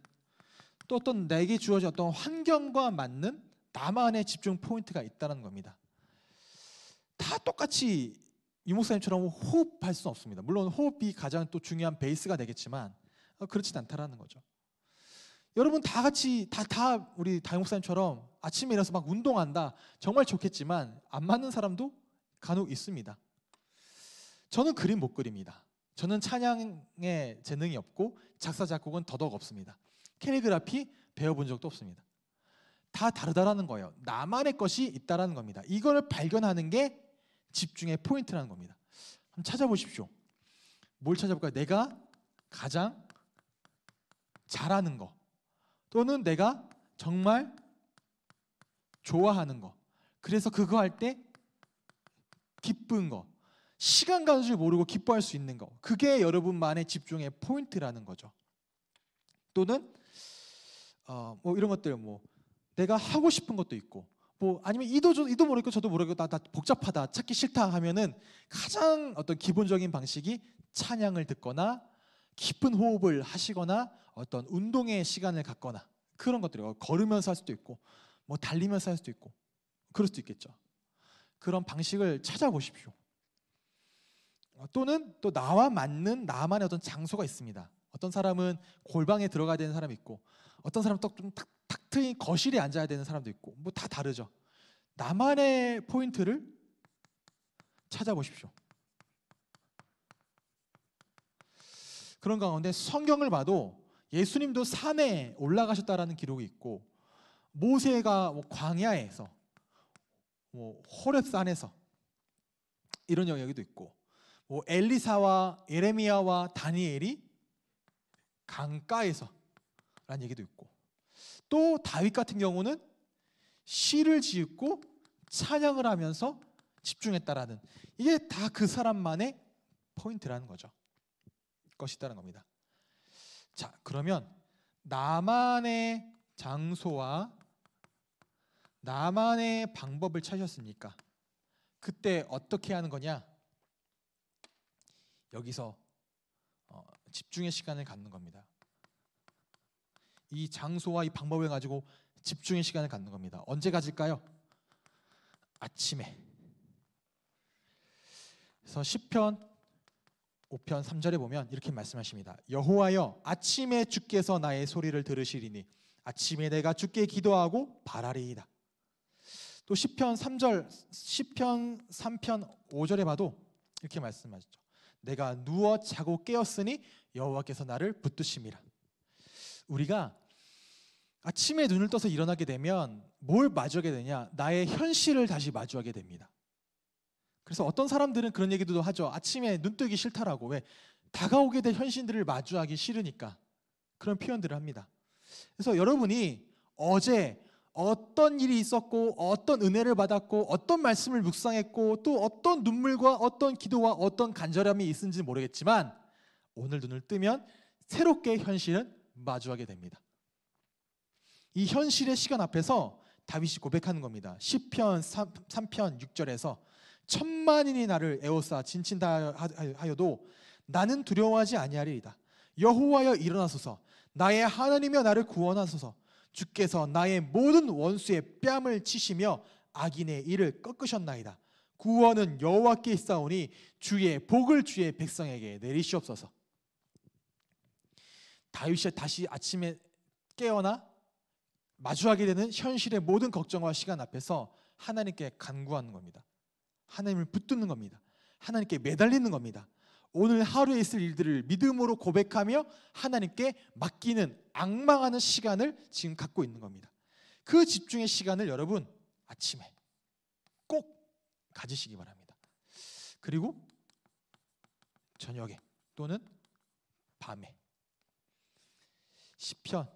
또 어떤 내게 주어진 어떤 환경과 맞는 나만의 집중 포인트가 있다는 겁니다. 다 똑같이 이 목사님처럼 호흡할 수는 없습니다. 물론 호흡이 가장 또 중요한 베이스가 되겠지만 어, 그렇진 않다라는 거죠. 여러분 다 같이 다 다 우리 다 목사님처럼 아침에 일어서 막 운동한다 정말 좋겠지만 안 맞는 사람도 간혹 있습니다. 저는 그림 못 그립니다. 저는 찬양에 재능이 없고 작사 작곡은 더더욱 없습니다. 캘리그라피 배워본 적도 없습니다. 다 다르다라는 거예요. 나만의 것이 있다라는 겁니다. 이걸 발견하는 게 집중의 포인트라는 겁니다. 한번 찾아보십시오. 뭘 찾아볼까요? 내가 가장 잘하는 거 또는 내가 정말 좋아하는 거 그래서 그거 할 때 기쁜 거 시간 가는 줄 모르고 기뻐할 수 있는 거 그게 여러분만의 집중의 포인트라는 거죠 또는 어, 뭐 이런 것들 뭐 내가 하고 싶은 것도 있고 뭐 아니면 이도 저, 이도 모르고 저도 모르고 나, 나 복잡하다 찾기 싫다 하면은 가장 어떤 기본적인 방식이 찬양을 듣거나 깊은 호흡을 하시거나 어떤 운동의 시간을 갖거나 그런 것들이요 걸으면서 할 수도 있고 뭐 달리면서 할 수도 있고 그럴 수도 있겠죠 그런 방식을 찾아보십시오 어, 또는 또 나와 맞는 나만의 어떤 장소가 있습니다 어떤 사람은 골방에 들어가야 되는 사람이 있고 어떤 사람 딱좀탁 트인 거실에 앉아야 되는 사람도 있고 뭐 다 다르죠. 나만의 포인트를 찾아보십시오. 그런 가운데 성경을 봐도 예수님도 산에 올라가셨다라는 기록이 있고 모세가 뭐 광야에서 뭐 호렙산에서 이런 영역이도 있고 뭐 엘리사와 에레미야와 다니엘이 강가에서 라는 얘기도 있고 또 다윗 같은 경우는 시를 지었고 찬양을 하면서 집중했다라는 이게 다 그 사람만의 포인트라는 거죠. 것이다라는 겁니다. 자, 그러면 나만의 장소와 나만의 방법을 찾으셨습니까? 그때 어떻게 하는 거냐? 여기서 어, 집중의 시간을 갖는 겁니다. 이 장소와 이 방법을 가지고 집중의 시간을 갖는 겁니다. 언제 가질까요? 아침에. 그래서 1 0편 5편 3절에 보면 이렇게 말씀하십니다. 여호와여 아침에 주께서 나의 소리를 들으시리니 아침에 내가 주께 기도하고 바라리이다. 또1 0편 3절, 1 0편 3편 5절에 봐도 이렇게 말씀하셨죠. 내가 누워 자고 깨었으니 여호와께서 나를 붙드십니다. 우리가 아침에 눈을 떠서 일어나게 되면 뭘 마주하게 되냐? 나의 현실을 다시 마주하게 됩니다. 그래서 어떤 사람들은 그런 얘기도 하죠. 아침에 눈 뜨기 싫다라고. 왜? 다가오게 될 현실들을 마주하기 싫으니까. 그런 표현들을 합니다. 그래서 여러분이 어제 어떤 일이 있었고 어떤 은혜를 받았고 어떤 말씀을 묵상했고 또 어떤 눈물과 어떤 기도와 어떤 간절함이 있은지 모르겠지만 오늘 눈을 뜨면 새롭게 현실은 마주하게 됩니다. 이 현실의 시간 앞에서 다윗이 고백하는 겁니다. 10편 3, 편 6절에서 천만인이 나를 애워싸 진친다 하여도 나는 두려워하지 아니하리이다. 여호와여 일어나소서 나의 하나님여 나를 구원하소서 주께서 나의 모든 원수의 뺨을 치시며 악인의 이를 꺾으셨나이다. 구원은 여호와께 있사오니 주의 복을 주의 백성에게 내리시옵소서. 다윗이 다시 아침에 깨어나 마주하게 되는 현실의 모든 걱정과 시간 앞에서 하나님께 간구하는 겁니다. 하나님을 붙드는 겁니다. 하나님께 매달리는 겁니다. 오늘 하루에 있을 일들을 믿음으로 고백하며 하나님께 맡기는 악망하는 시간을 지금 갖고 있는 겁니다. 그 집중의 시간을 여러분 아침에 꼭 가지시기 바랍니다. 그리고 저녁에 또는 밤에 시편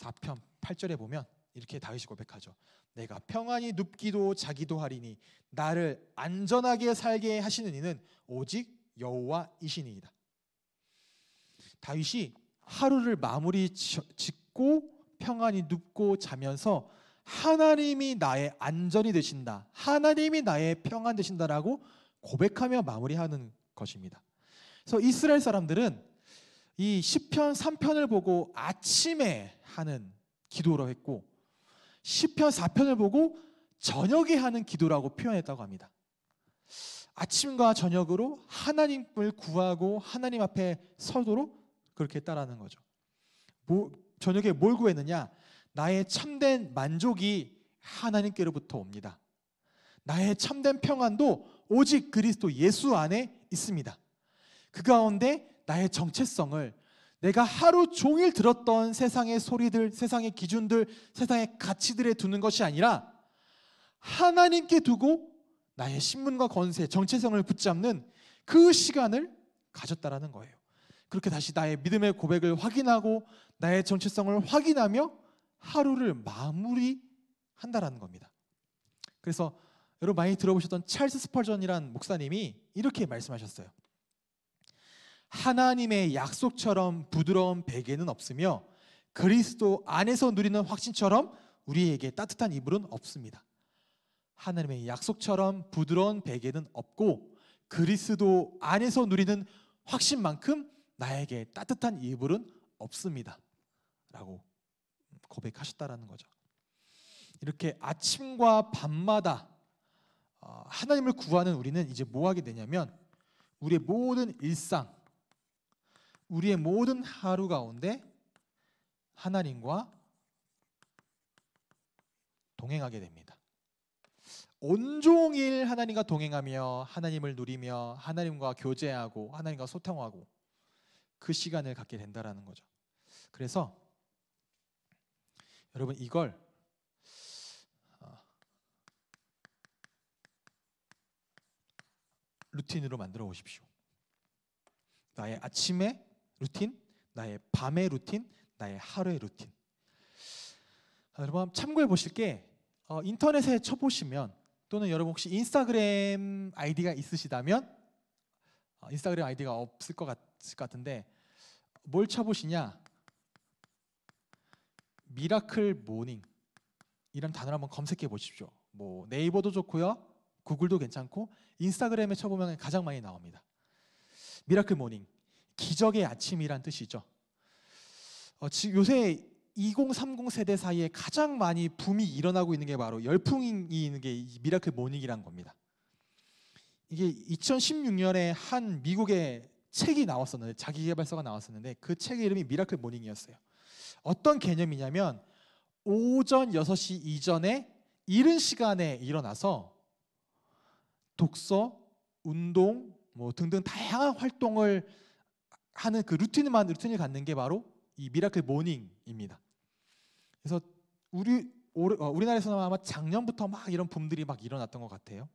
4편 8절에 보면 이렇게 다윗이 고백하죠. 내가 평안히 눕기도 자기도 하리니 나를 안전하게 살게 하시는 이는 오직 여호와이시니이다. 다윗이 하루를 마무리 짓고 평안히 눕고 자면서 하나님이 나의 안전이 되신다. 하나님이 나의 평안 되신다라고 고백하며 마무리하는 것입니다. 그래서 이스라엘 사람들은 이1 0편 3편을 보고 아침에 하는 기도라고 했고 1 0편 4편을 보고 저녁에 하는 기도라고 표현했다고 합니다. 아침과 저녁으로 하나님을 구하고 하나님 앞에 서도록 그렇게 했다라는 거죠. 뭐, 저녁에 뭘 구했느냐? 나의 참된 만족이 하나님께로부터 옵니다. 나의 참된 평안도 오직 그리스도 예수 안에 있습니다. 그 가운데 나의 정체성을 내가 하루 종일 들었던 세상의 소리들, 세상의 기준들, 세상의 가치들에 두는 것이 아니라 하나님께 두고 나의 신문과 권세, 정체성을 붙잡는 그 시간을 가졌다라는 거예요. 그렇게 다시 나의 믿음의 고백을 확인하고 나의 정체성을 확인하며 하루를 마무리한다라는 겁니다. 그래서 여러분 많이 들어보셨던 찰스 스펄전이란 목사님이 이렇게 말씀하셨어요. 하나님의 약속처럼 부드러운 베개는 없으며 그리스도 안에서 누리는 확신처럼 우리에게 따뜻한 이불은 없습니다. 하나님의 약속처럼 부드러운 베개는 없고 그리스도 안에서 누리는 확신만큼 나에게 따뜻한 이불은 없습니다. 라고 고백하셨다라는 거죠. 이렇게 아침과 밤마다 어, 하나님을 구하는 우리는 이제 뭐 하게 되냐면 우리의 모든 일상, 우리의 모든 하루 가운데 하나님과 동행하게 됩니다. 온종일 하나님과 동행하며 하나님을 누리며 하나님과 교제하고 하나님과 소통하고 그 시간을 갖게 된다라는 거죠. 그래서 여러분 이걸 어, 루틴으로 만들어 오십시오. 나의 아침에 루틴, 나의 밤의 루틴, 나의 하루의 루틴. 아, 여러분 참고해 보실 게 어, 인터넷에 쳐보시면 또는 여러분 혹시 인스타그램 아이디가 있으시다면 어, 인스타그램 아이디가 없을 것, 같, 것 같은데 뭘 쳐보시냐 미라클 모닝 이런 단어를 한번 검색해 보십시오. 뭐 네이버도 좋고요. 구글도 괜찮고 인스타그램에 쳐보면 가장 많이 나옵니다. 미라클 모닝 기적의 아침이란 뜻이죠. 어, 지금 요새 2030 세대 사이에 가장 많이 붐이 일어나고 있는 게 바로 열풍이 있는 게 미라클 모닝이란 겁니다. 이게 2016년에 한 미국의 책이 나왔었는데 자기개발서가 나왔었는데 그 책의 이름이 미라클 모닝이었어요. 어떤 개념이냐면 오전 6시 이전에 이른 시간에 일어나서 독서, 운동 뭐 등등 다양한 활동을 하는 그 루틴만 루틴을 갖는 게 바로 이 미라클 모닝입니다. 그래서 우리 어, 우리나라에서는 아마 작년부터 막 이런 붐들이 막 일어났던 것 같아요.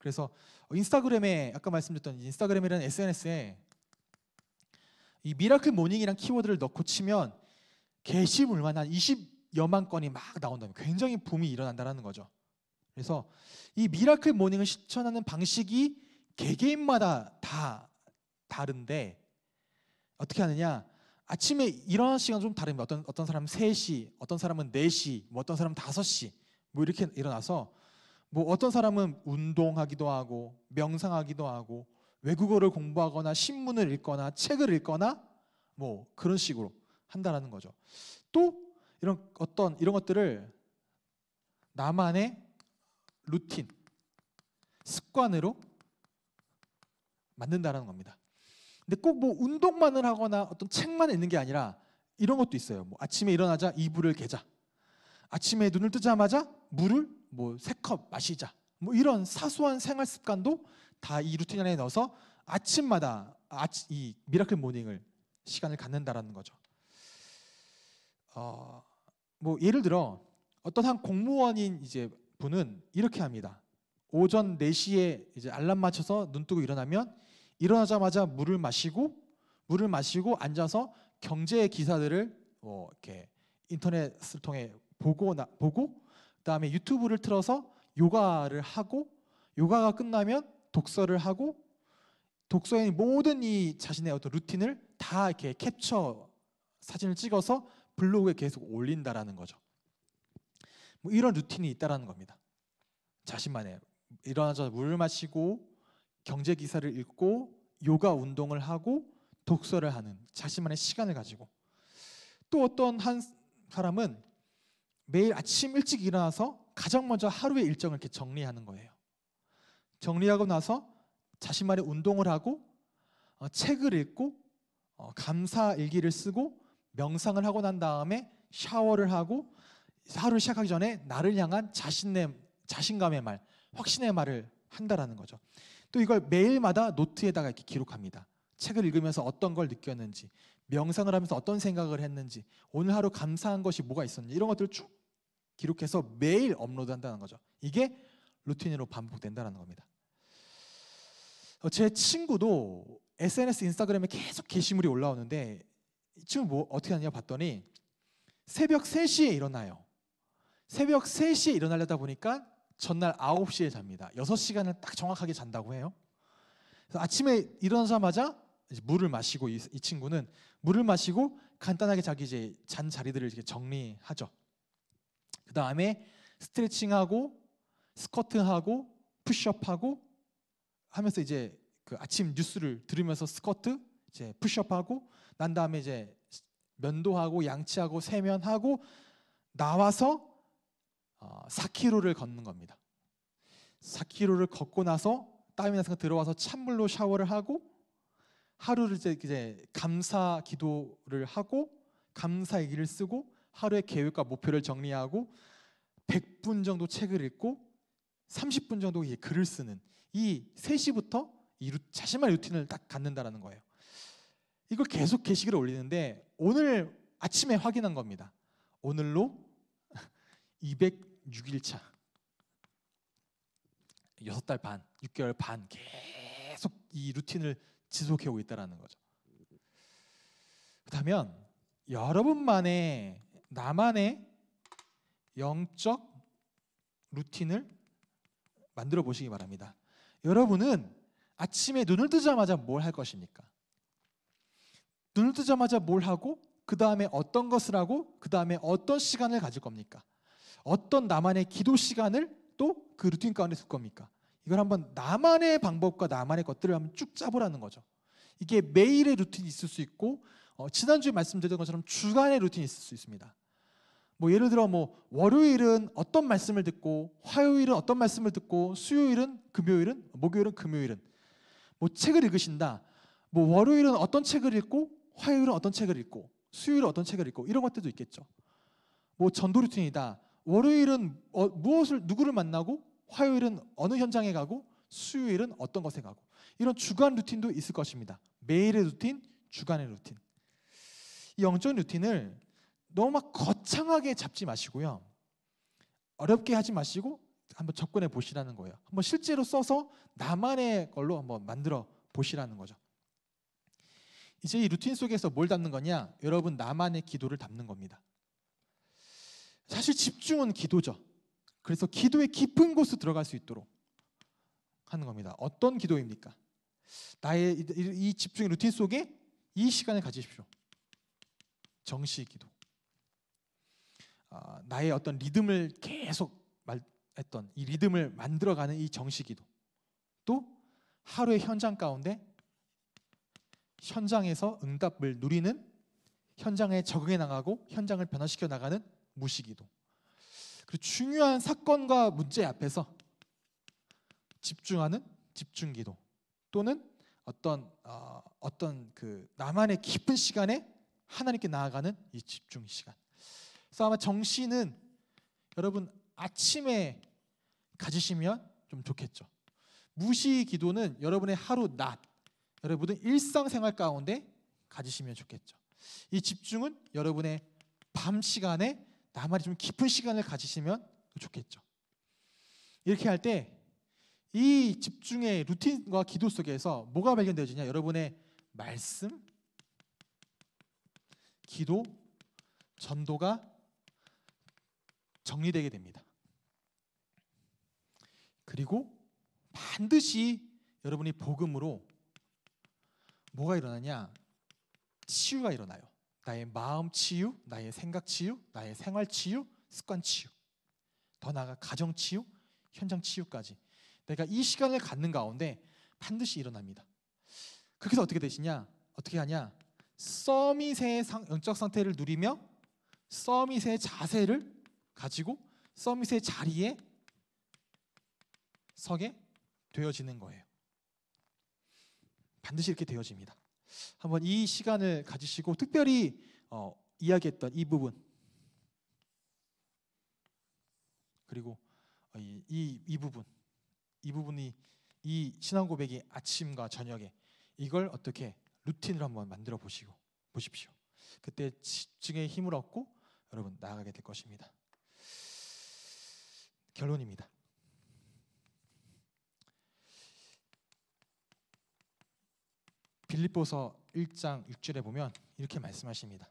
그래서 인스타그램에 아까 말씀드렸던 인스타그램이라는 SNS에 이 미라클 모닝이란 키워드를 넣고 치면 게시물만 한 20여만 건이 막 나온다면 굉장히 붐이 일어난다라는 거죠. 그래서 이 미라클 모닝을 실천하는 방식이 개개인마다 다 다른데 어떻게 하느냐? 아침에 일어나는 시간 은좀 다릅니다. 어떤 어떤 사람은 3시, 어떤 사람은 4시, 뭐 어떤 사람은 5시. 뭐 이렇게 일어나서 뭐 어떤 사람은 운동하기도 하고 명상하기도 하고 외국어를 공부하거나 신문을 읽거나 책을 읽거나 뭐 그런 식으로 한다라는 거죠. 또 이런 어떤 이런 것들을 나만의 루틴 습관으로 만든다라는 겁니다. 근데 꼭 뭐 운동만을 하거나 어떤 책만 읽는 게 아니라 이런 것도 있어요. 뭐 아침에 일어나자 이불을 개자. 아침에 눈을 뜨자마자 물을 뭐 세 컵 마시자. 뭐 이런 사소한 생활 습관도 다 이 루틴 안에 넣어서 아침마다 아치, 이 미라클 모닝을 시간을 갖는다라는 거죠. 어, 뭐 예를 들어 어떤 한 공무원인 이제 분은 이렇게 합니다. 오전 4시에 이제 알람 맞춰서 눈 뜨고 일어나면 일어나자마자 물을 마시고 물을 마시고 앉아서 경제의 기사들을 뭐 이렇게 인터넷을 통해 보고 나, 보고 그다음에 유튜브를 틀어서 요가를 하고 요가가 끝나면 독서를 하고 독서의 모든 이 자신의 어떤 루틴을 다 이렇게 캡처 사진을 찍어서 블로그에 계속 올린다라는 거죠. 뭐 이런 루틴이 있다라는 겁니다. 자신만의 일어나자 물 마시고 경제 기사를 읽고 요가 운동을 하고 독서를 하는 자신만의 시간을 가지고 또 어떤 한 사람은 매일 아침 일찍 일어나서 가장 먼저 하루의 일정을 이렇게 정리하는 거예요. 정리하고 나서 자신만의 운동을 하고 어, 책을 읽고 어, 감사 일기를 쓰고 명상을 하고 난 다음에 샤워를 하고 하루 시작하기 전에 나를 향한 자신의 자신감의 말, 확신의 말을 한다라는 거죠. 또 이걸 매일마다 노트에다가 이렇게 기록합니다. 책을 읽으면서 어떤 걸 느꼈는지, 명상을 하면서 어떤 생각을 했는지, 오늘 하루 감사한 것이 뭐가 있었는지 이런 것들을 쭉 기록해서 매일 업로드한다는 거죠. 이게 루틴으로 반복된다는 겁니다. 어, 제 친구도 SNS 인스타그램에 계속 게시물이 올라오는데 이 친구 뭐 어떻게 하냐 봤더니 새벽 3시에 일어나요. 새벽 3시에 일어나려다 보니까 전날 9시에 잡니다. 6시간을 딱 정확하게 잔다고 해요. 아침에 일어나자마자 이제 물을 마시고 이, 이, 친구는 물을 마시고 간단하게 자기 이제 잔 자리들을 이렇게 정리하죠. 그 다음에 스트레칭하고 스쿼트하고 푸쉬업하고 하면서 이제 그 아침 뉴스를 들으면서 스쿼트 이제 푸쉬업하고난 다음에 이제 면도하고 양치하고 세면하고 나와서 4km를 어, 걷는 겁니다. 4km를 걷고 나서 땀이 나서 들어와서 찬물로 샤워를 하고 하루를 이제 감사 기도를 하고 감사 얘기를 쓰고 하루의 계획과 목표를 정리하고 100분 정도 책을 읽고 30분 정도 글을 쓰는 이 3시부터 이 자신만의 루틴을 딱 갖는다라는 거예요. 이걸 계속 게시글에 올리는데 오늘 아침에 확인한 겁니다. 오늘로 200 6일차 6달 반, 6개월 반 계속 이 루틴을 지속해 오고 있다는 거죠. 그렇다면 여러분만의 나만의 영적 루틴을 만들어 보시기 바랍니다. 여러분은 아침에 눈을 뜨자마자 뭘 할 것입니까? 눈을 뜨자마자 뭘 하고 그 다음에 어떤 것을 하고 그 다음에 어떤 시간을 가질 겁니까? 어떤 나만의 기도 시간을 또 그 루틴 가운데 둘 겁니까? 이걸 한번 나만의 방법과 나만의 것들을 한번 쭉 짜보라는 거죠. 이게 매일의 루틴이 있을 수 있고 어, 지난주에 말씀드렸던 것처럼 주간의 루틴이 있을 수 있습니다. 뭐 예를 들어 뭐 월요일은 어떤 말씀을 듣고 화요일은 어떤 말씀을 듣고 수요일은 금요일은 목요일은 금요일은 뭐 책을 읽으신다. 뭐 월요일은 어떤 책을 읽고 화요일은 어떤 책을 읽고 수요일은 어떤 책을 읽고 이런 것들도 있겠죠. 뭐 전도 루틴이다. 월요일은 어, 무엇을 누구를 만나고 화요일은 어느 현장에 가고 수요일은 어떤 것에 가고 이런 주간 루틴도 있을 것입니다. 매일의 루틴, 주간의 루틴. 이 영적 인 루틴을 너무 막 거창하게 잡지 마시고요. 어렵게 하지 마시고 한번 접근해 보시라는 거예요. 한번 실제로 써서 나만의 걸로 한번 만들어 보시라는 거죠. 이제 이 루틴 속에서 뭘 담는 거냐? 여러분 나만의 기도를 담는 겁니다. 사실 집중은 기도죠. 그래서 기도의 깊은 곳으로 들어갈 수 있도록 하는 겁니다. 어떤 기도입니까? 나의 이 집중의 루틴 속에 이 시간을 가지십시오. 정시 기도. 아, 나의 어떤 리듬을 계속 말, 했던 이 리듬을 만들어가는 이 정시 기도. 또 하루의 현장 가운데 현장에서 응답을 누리는 현장에 적응해 나가고 현장을 변화시켜 나가는 무시기도. 그리고 중요한 사건과 문제 앞에서 집중하는 집중기도 또는 어떤 어, 어떤 그 나만의 깊은 시간에 하나님께 나아가는 이 집중 시간. 그래서 아마 정신은 여러분 아침에 가지시면 좀 좋겠죠. 무시 기도는 여러분의 하루 낮, 여러분의 일상생활 가운데 가지시면 좋겠죠. 이 집중은 여러분의 밤 시간에 나만의 좀 깊은 시간을 가지시면 좋겠죠. 이렇게 할 때 이 집중의 루틴과 기도 속에서 뭐가 발견되어지냐? 여러분의 말씀, 기도, 전도가 정리되게 됩니다. 그리고 반드시 여러분이 복음으로 뭐가 일어나냐? 치유가 일어나요. 나의 마음 치유, 나의 생각 치유, 나의 생활 치유, 습관 치유, 더 나아가 가정 치유, 현장 치유까지 내가 이 시간을 갖는 가운데 반드시 일어납니다. 그렇게 어떻게 되시냐? 어떻게 하냐? 서밋의 상, 영적 상태를 누리며 서밋의 자세를 가지고 서밋의 자리에 서게 되어지는 거예요. 반드시 이렇게 되어집니다. 한번 이 시간을 가지시고 특별히 어, 이야기했던 이 부분 그리고 어, 이, 이, 이 부분 이 부분이 이 신앙 고백이 아침과 저녁에 이걸 어떻게 루틴을 한번 만들어 보시고 보십시오. 그때 집중의 힘을 얻고 여러분 나아가게 될 것입니다. 결론입니다. 빌립보서 1장 6절에 보면 이렇게 말씀하십니다.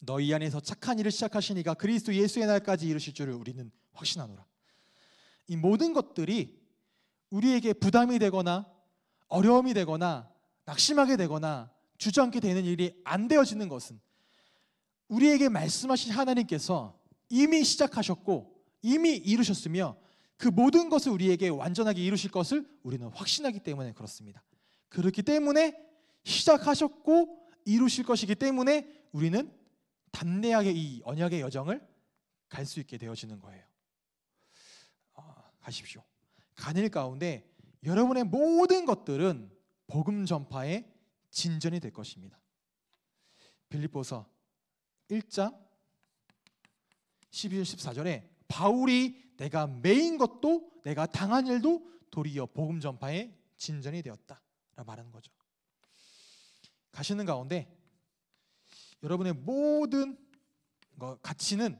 너희 안에서 착한 일을 시작하시니가 그리스도 예수의 날까지 이루실 줄을 우리는 확신하노라. 이 모든 것들이 우리에게 부담이 되거나 어려움이 되거나 낙심하게 되거나 주저앉게 되는 일이 안 되어지는 것은 우리에게 말씀하신 하나님께서 이미 시작하셨고 이미 이루셨으며 그 모든 것을 우리에게 완전하게 이루실 것을 우리는 확신하기 때문에 그렇습니다. 그렇기 때문에 시작하셨고 이루실 것이기 때문에 우리는 담대하게 이 언약의 여정을 갈 수 있게 되어지는 거예요. 아, 가십시오. 간일 가운데 여러분의 모든 것들은 복음 전파의 진전이 될 것입니다. 빌립보서 1장 12절 14절에 바울이 내가 매인 것도 내가 당한 일도 도리어 복음 전파의 진전이 되었다. 말하는 거죠. 가시는 가운데 여러분의 모든 가치는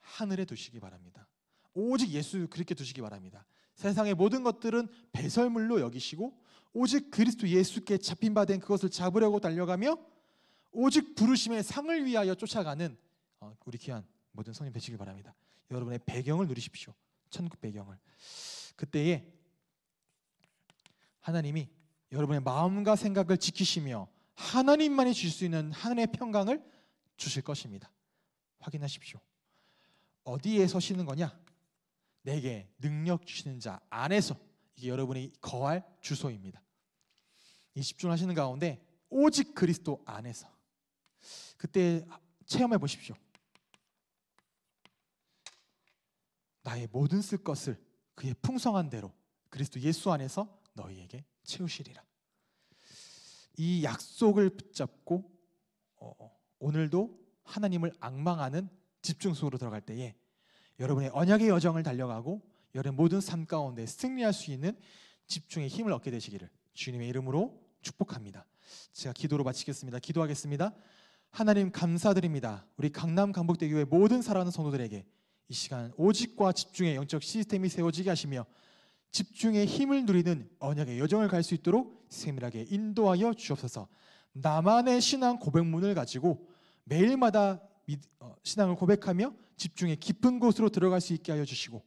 하늘에 두시기 바랍니다. 오직 예수 그렇게 두시기 바랍니다. 세상의 모든 것들은 배설물로 여기시고 오직 그리스도 예수께 잡힌 바 된 그것을 잡으려고 달려가며 오직 부르심의 상을 위하여 쫓아가는 어, 우리 귀한 모든 성님 되시기 바랍니다. 여러분의 배경을 누리십시오. 천국 배경을. 그때에 하나님이 여러분의 마음과 생각을 지키시며 하나님만이 줄수 있는 하늘의 평강을 주실 것입니다. 확인하십시오. 어디에 서시는 거냐? 내게 능력 주시는 자 안에서 이게 여러분의 거할 주소입니다. 이 집중하시는 가운데 오직 그리스도 안에서 그때 체험해 보십시오. 나의 모든 쓸 것을 그의 풍성한 대로 그리스도 예수 안에서 너희에게 채우시리라. 이 약속을 붙잡고 어, 어, 오늘도 하나님을 악망하는 집중 속으로 들어갈 때에 여러분의 언약의 여정을 달려가고 여러분 모든 삶 가운데 승리할 수 있는 집중의 힘을 얻게 되시기를 주님의 이름으로 축복합니다. 제가 기도로 마치겠습니다. 기도하겠습니다. 하나님 감사드립니다. 우리 강남 강북대교의 모든 사랑하는 성도들에게 이 시간 오직과 집중의 영적 시스템이 세워지게 하시며 집중의 힘을 누리는 언약의 여정을 갈 수 있도록 세밀하게 인도하여 주옵소서. 나만의 신앙 고백문을 가지고 매일마다 어, 신앙을 고백하며 집중의 깊은 곳으로 들어갈 수 있게 하여 주시고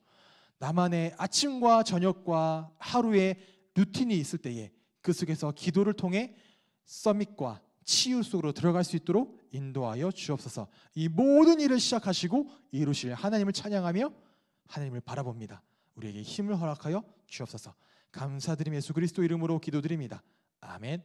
나만의 아침과 저녁과 하루의 루틴이 있을 때에 그 속에서 기도를 통해 서밋과 치유 속으로 들어갈 수 있도록 인도하여 주옵소서. 이 모든 일을 시작하시고 이루실 하나님을 찬양하며 하나님을 바라봅니다. 우리에게 힘을 허락하여 주옵소서. 감사드림 예수 그리스도 이름으로 기도드립니다. 아멘.